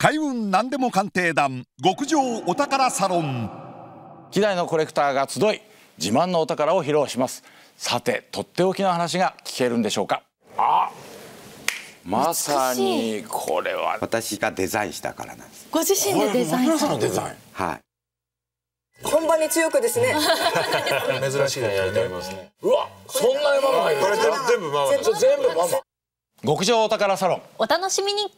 開運何でも鑑定団極上お宝サロン機内のコレクターが集い自慢のお宝を披露しますさてとっておきの話が聞けるんでしょうかあまさにこれは私がデザインしたからなんですご自身でデザインさんのデザインはい本番に強くですね。珍しいのやりたいますね。うわ、そんなママがいる。これ全部ママ。全部ママ。極上お宝サロン。お楽しみに。